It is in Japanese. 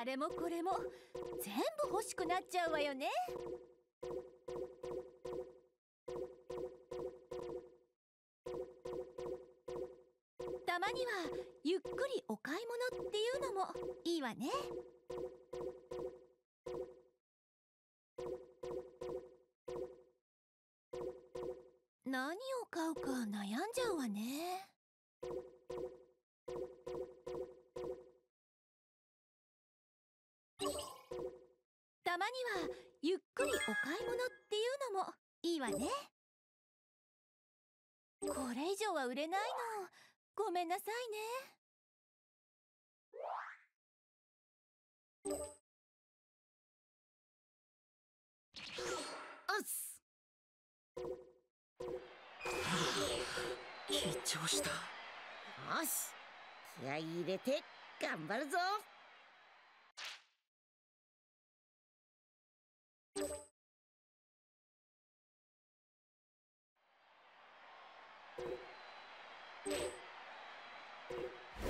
あれもこれも全部欲しくなっちゃうわよねたまにはゆっくりお買い物っていうのもいいわね何を買うか悩んじゃうわねまにはゆっくりお買い物っていうのもいいわねこれ以上は売れないのごめんなさいねあっす緊張したよし気合い入れて頑張るぞ Thank you.